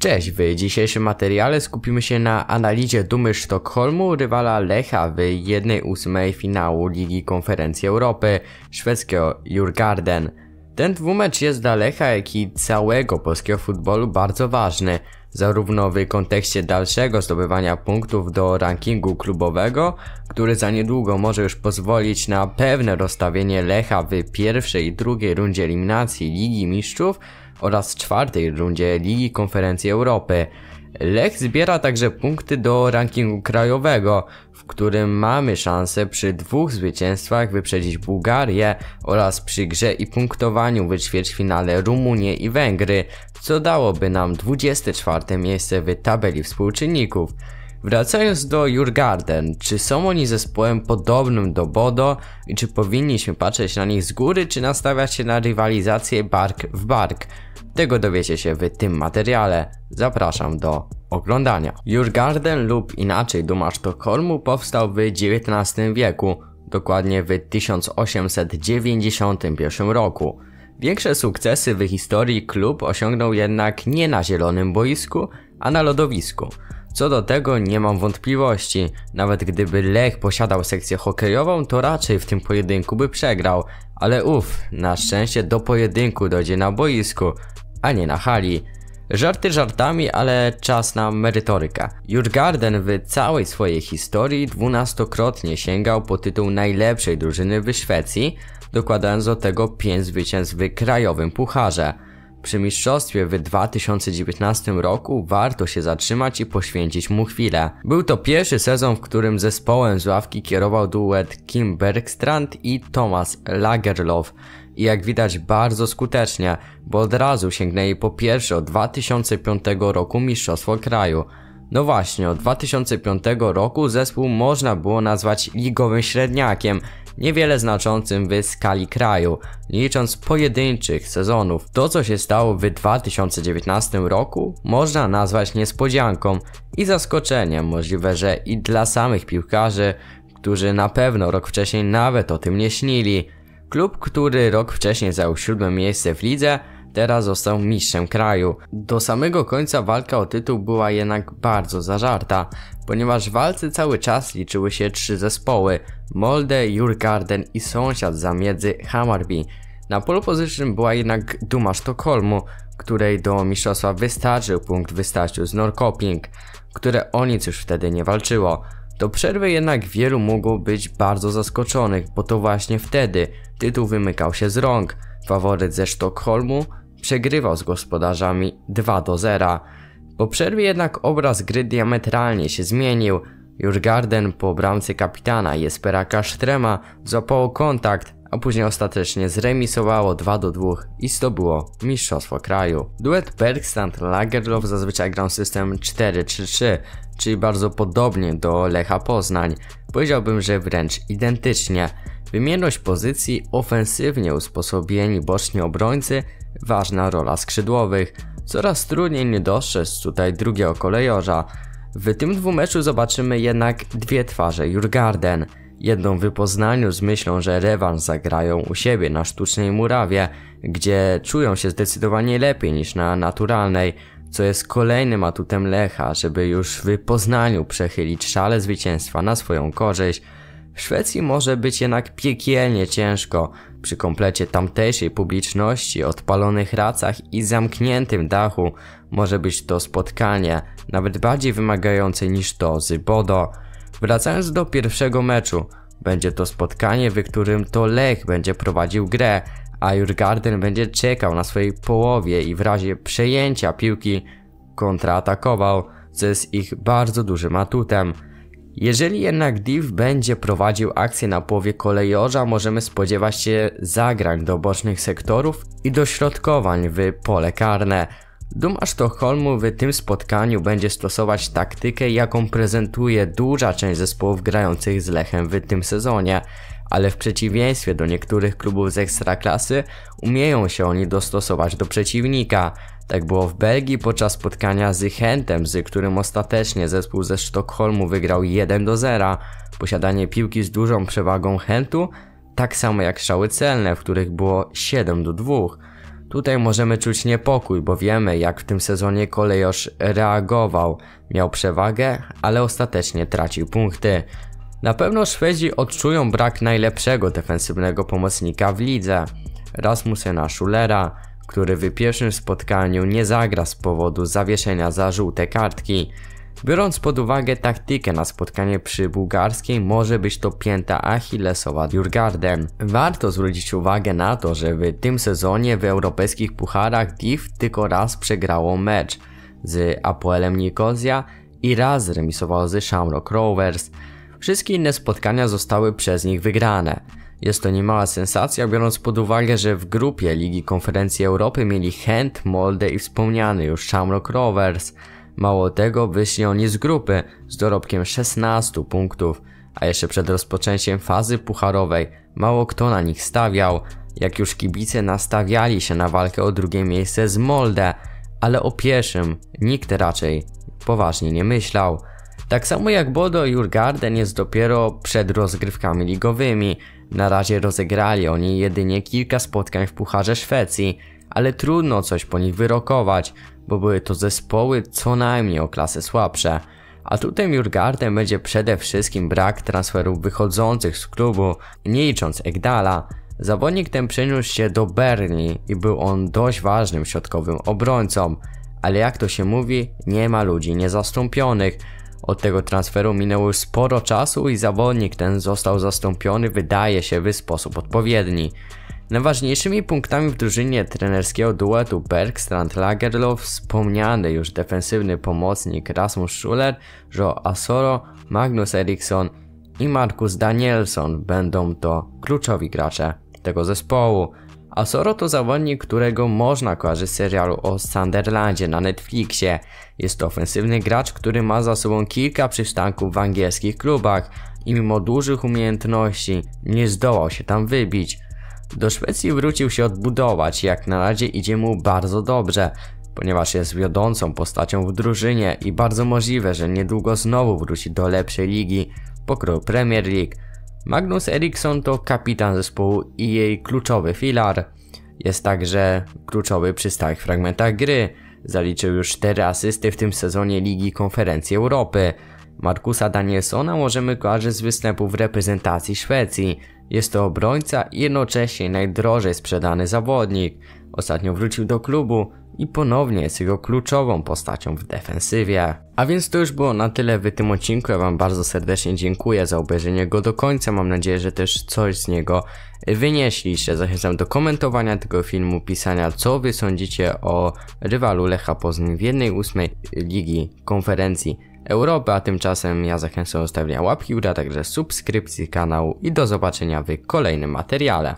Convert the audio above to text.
Cześć, w dzisiejszym materiale skupimy się na analizie dumy Sztokholmu, rywala Lecha w 1-8 finału Ligi Konferencji Europy, szwedzkiego Jurgarden. Ten dwumecz jest dla Lecha, jak i całego polskiego futbolu bardzo ważny, zarówno w kontekście dalszego zdobywania punktów do rankingu klubowego, który za niedługo może już pozwolić na pewne rozstawienie Lecha w pierwszej i drugiej rundzie eliminacji Ligi Mistrzów, oraz czwartej rundzie Ligi Konferencji Europy. Lech zbiera także punkty do rankingu krajowego, w którym mamy szansę przy dwóch zwycięstwach wyprzedzić Bułgarię oraz przy grze i punktowaniu w ćwierćfinale Rumunię i Węgry, co dałoby nam 24 miejsce w tabeli współczynników. Wracając do Jurgarden, czy są oni zespołem podobnym do Bodo i czy powinniśmy patrzeć na nich z góry, czy nastawiać się na rywalizację bark w bark? Tego dowiecie się w tym materiale. Zapraszam do oglądania. Jurgarden lub inaczej Duma Sztokholmu powstał w XIX wieku, dokładnie w 1891 roku. Większe sukcesy w historii klub osiągnął jednak nie na zielonym boisku, a na lodowisku. Co do tego nie mam wątpliwości. Nawet gdyby Lech posiadał sekcję hokejową, to raczej w tym pojedynku by przegrał. Ale uff, na szczęście do pojedynku dojdzie na boisku, a nie na hali. Żarty żartami, ale czas na merytorykę. Jurgarden w całej swojej historii dwunastokrotnie sięgał po tytuł najlepszej drużyny w Szwecji, dokładając do tego 5 zwycięstw w krajowym pucharze. Przy mistrzostwie w 2019 roku warto się zatrzymać i poświęcić mu chwilę. Był to pierwszy sezon, w którym zespołem z ławki kierował duet Kim Bergstrand i Thomas Lagerlof i jak widać bardzo skutecznie, bo od razu sięgnęli po pierwsze od 2005 roku mistrzostwo kraju. No właśnie, od 2005 roku zespół można było nazwać ligowym średniakiem – niewiele znaczącym w skali kraju, licząc pojedynczych sezonów. To co się stało w 2019 roku można nazwać niespodzianką i zaskoczeniem, możliwe, że i dla samych piłkarzy, którzy na pewno rok wcześniej nawet o tym nie śnili. Klub, który rok wcześniej zajął siódme miejsce w lidze, teraz został mistrzem kraju. Do samego końca walka o tytuł była jednak bardzo zażarta, ponieważ w walce cały czas liczyły się trzy zespoły, Molde, Jurgarden i sąsiad zamiedzy Hammarby. Na polu position była jednak duma Sztokholmu, której do mistrzostwa wystarczył punkt w z Norkoping, które o nic już wtedy nie walczyło. Do przerwy jednak wielu mogło być bardzo zaskoczonych, bo to właśnie wtedy tytuł wymykał się z rąk. Faworyt ze Sztokholmu przegrywał z gospodarzami 2 do 0. Po przerwie jednak obraz gry diametralnie się zmienił. Jurgarden po bramce kapitana Jespera Kasztrema złapał kontakt, a później ostatecznie zremisowało 2 do 2 i zdobyło mistrzostwo kraju. Duet Bergstrand Lagerlof zazwyczaj grał system 4-3-3, czyli bardzo podobnie do Lecha Poznań. Powiedziałbym, że wręcz identycznie. Wymierność pozycji ofensywnie usposobieni boczni obrońcy, ważna rola skrzydłowych. Coraz trudniej nie dostrzec tutaj drugiego kolejorza. W tym dwumeczu zobaczymy jednak dwie twarze Jurgarden. Jedną w Poznaniu z myślą, że rewanż zagrają u siebie na sztucznej murawie, gdzie czują się zdecydowanie lepiej niż na naturalnej, co jest kolejnym atutem Lecha, żeby już w wypoznaniu przechylić szale zwycięstwa na swoją korzyść. W Szwecji może być jednak piekielnie ciężko. Przy komplecie tamtejszej publiczności, odpalonych racach i zamkniętym dachu może być to spotkanie nawet bardziej wymagające niż to z Bodo. Wracając do pierwszego meczu, będzie to spotkanie, w którym to Lech będzie prowadził grę, a Jurgarden będzie czekał na swojej połowie i w razie przejęcia piłki kontraatakował, co jest ich bardzo dużym atutem. Jeżeli jednak Div będzie prowadził akcję na połowie kolejorza, możemy spodziewać się zagrań do bocznych sektorów i dośrodkowań w pole karne. Duma Sztokholmu w tym spotkaniu będzie stosować taktykę, jaką prezentuje duża część zespołów grających z Lechem w tym sezonie, ale w przeciwieństwie do niektórych klubów z ekstraklasy, umieją się oni dostosować do przeciwnika. Tak było w Belgii podczas spotkania z Hentem, z którym ostatecznie zespół ze Sztokholmu wygrał 1 do 0. Posiadanie piłki z dużą przewagą Hentu, tak samo jak szały celne, w których było 7 do 2. Tutaj możemy czuć niepokój, bo wiemy jak w tym sezonie kolejosz reagował. Miał przewagę, ale ostatecznie tracił punkty. Na pewno Szwedzi odczują brak najlepszego defensywnego pomocnika w lidze, Rasmusena Schulera który w pierwszym spotkaniu nie zagra z powodu zawieszenia za żółte kartki. Biorąc pod uwagę taktykę na spotkanie przy bułgarskiej, może być to pięta Achillesowa Jurgardem. Warto zwrócić uwagę na to, że w tym sezonie w europejskich pucharach Div tylko raz przegrało mecz z Apoelem Nikozja i raz remisowało z Shamrock Rovers. Wszystkie inne spotkania zostały przez nich wygrane. Jest to niemała sensacja, biorąc pod uwagę, że w grupie Ligi Konferencji Europy mieli Hent, Molde i wspomniany już Shamrock Rovers. Mało tego, wyszli oni z grupy z dorobkiem 16 punktów, a jeszcze przed rozpoczęciem fazy pucharowej mało kto na nich stawiał, jak już kibice nastawiali się na walkę o drugie miejsce z Molde, ale o pierwszym nikt raczej poważnie nie myślał. Tak samo jak Bodo Jurgarden jest dopiero przed rozgrywkami ligowymi. Na razie rozegrali oni jedynie kilka spotkań w Pucharze Szwecji, ale trudno coś po nich wyrokować, bo były to zespoły co najmniej o klasę słabsze. A tutaj Jurgarden będzie przede wszystkim brak transferów wychodzących z klubu, nie licząc Egdala. Zawodnik ten przeniósł się do Berni i był on dość ważnym środkowym obrońcą, ale jak to się mówi, nie ma ludzi niezastąpionych, od tego transferu minęło już sporo czasu i zawodnik ten został zastąpiony wydaje się w sposób odpowiedni. Najważniejszymi punktami w drużynie trenerskiego duetu Bergstrand Lagerlof wspomniany już defensywny pomocnik Rasmus Schuller, Joe Asoro, Magnus Eriksson i Markus Danielson będą to kluczowi gracze tego zespołu a Soro to zawodnik, którego można kojarzyć z serialu o Sunderlandzie na Netflixie. Jest to ofensywny gracz, który ma za sobą kilka przystanków w angielskich klubach i mimo dużych umiejętności nie zdołał się tam wybić. Do Szwecji wrócił się odbudować, i jak na razie idzie mu bardzo dobrze, ponieważ jest wiodącą postacią w drużynie i bardzo możliwe, że niedługo znowu wróci do lepszej ligi, pokroju Premier League. Magnus Eriksson to kapitan zespołu i jej kluczowy filar. Jest także kluczowy przy stałych fragmentach gry. Zaliczył już 4 asysty w tym sezonie Ligi Konferencji Europy. Markusa Danielsona możemy kojarzyć z występu w reprezentacji Szwecji. Jest to obrońca i jednocześnie najdrożej sprzedany zawodnik. Ostatnio wrócił do klubu, i ponownie jest jego kluczową postacią w defensywie. A więc to już było na tyle w tym odcinku, ja wam bardzo serdecznie dziękuję za obejrzenie go do końca, mam nadzieję, że też coś z niego wynieśliście. Zachęcam do komentowania tego filmu, pisania co wy sądzicie o rywalu Lecha Poznań w 1.8. Ligi Konferencji Europy, a tymczasem ja zachęcam do zostawienia łapki w także subskrypcji kanału i do zobaczenia w kolejnym materiale.